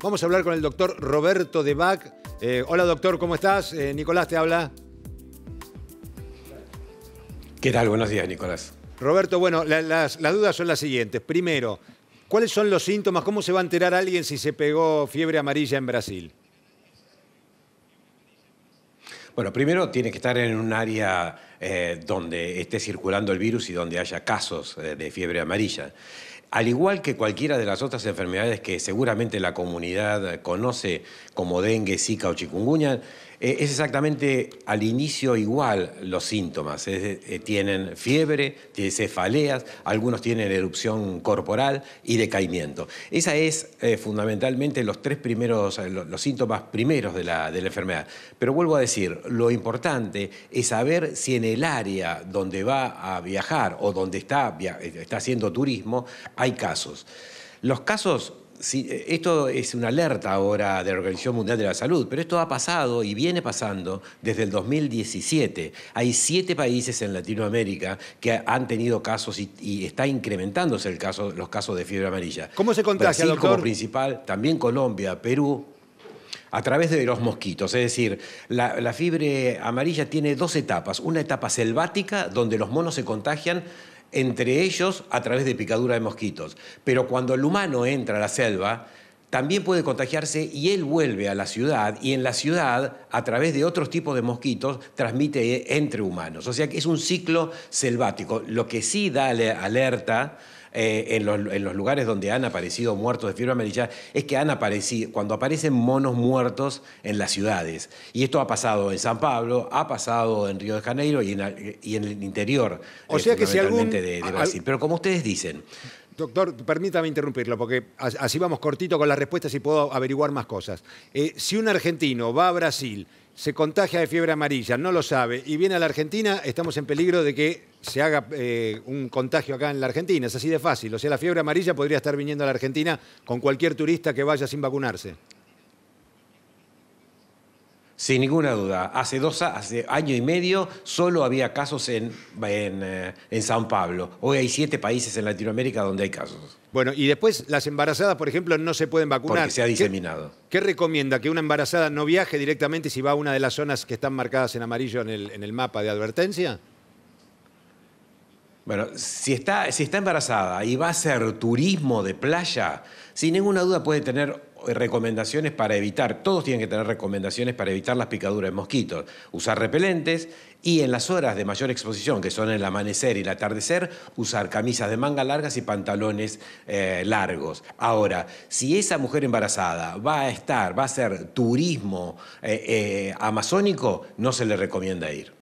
Vamos a hablar con el doctor Roberto de Bach. Eh, hola doctor, ¿cómo estás? Eh, Nicolás te habla. ¿Qué tal? Buenos días, Nicolás. Roberto, bueno, las, dudas son las siguientes. Primero, ¿cuáles son los síntomas? ¿Cómo se va a enterar alguien si se pegó fiebre amarilla en Brasil? Bueno, primero tiene que estar en un área eh, donde esté circulando el virus y donde haya casos de fiebre amarilla al igual que cualquiera de las otras enfermedades que seguramente la comunidad conoce como dengue, zika o chikungunya, eh, es exactamente al inicio igual los síntomas. Eh, tienen fiebre, tienen cefaleas, algunos tienen erupción corporal y decaimiento. Esa es eh, fundamentalmente los tres primeros, los, síntomas primeros de la, de la, enfermedad. Pero vuelvo a decir, lo importante es saber si en el área donde va a viajar o donde está, está haciendo turismo hay casos. Los casos, si, esto es una alerta ahora de la Organización Mundial de la Salud, pero esto ha pasado y viene pasando desde el 2017. Hay siete países en Latinoamérica que han tenido casos y, están está incrementándose el caso, los casos de fiebre amarilla. ¿Cómo se contagia, Brasil, doctor? como principal, también Colombia, Perú, a través de los mosquitos. Es decir, la, fiebre amarilla tiene dos etapas. Una etapa selvática, donde los monos se contagian entre ellos a través de picadura de mosquitos. Pero cuando el humano entra a la selva, también puede contagiarse y él vuelve a la ciudad y en la ciudad, a través de otros tipos de mosquitos, transmite entre humanos. O sea que es un ciclo selvático. Lo que sí da alerta eh, en, los, lugares donde han aparecido muertos de fiebre amarilla es que han aparecido, cuando aparecen monos muertos en las ciudades. Y esto ha pasado en San Pablo, ha pasado en Río de Janeiro y en, y en el interior o sea que de, Brasil. Pero como ustedes dicen, Doctor, permítame interrumpirlo, porque así vamos cortito con las respuestas y puedo averiguar más cosas. Eh, si un argentino va a Brasil, se contagia de fiebre amarilla, no lo sabe, y viene a la Argentina, estamos en peligro de que se haga eh, un contagio acá en la Argentina. Es así de fácil. O sea, la fiebre amarilla podría estar viniendo a la Argentina con cualquier turista que vaya sin vacunarse. Sin ninguna duda. Hace dos hace año y medio solo había casos en, eh, en, San Pablo. Hoy hay siete países en Latinoamérica donde hay casos. Bueno, y después las embarazadas, por ejemplo, no se pueden vacunar. Porque se ha diseminado. ¿Qué, recomienda? ¿Que una embarazada no viaje directamente si va a una de las zonas que están marcadas en amarillo en el, mapa de advertencia? Bueno, si está, si está embarazada y va a hacer turismo de playa, sin ninguna duda puede tener eh, recomendaciones para evitar, todos tienen que tener recomendaciones para evitar las picaduras de mosquitos, usar repelentes y en las horas de mayor exposición, que son el amanecer y el atardecer, usar camisas de manga largas y pantalones eh, largos. Ahora, si esa mujer embarazada va a estar, va a hacer turismo eh, amazónico, no se le recomienda ir.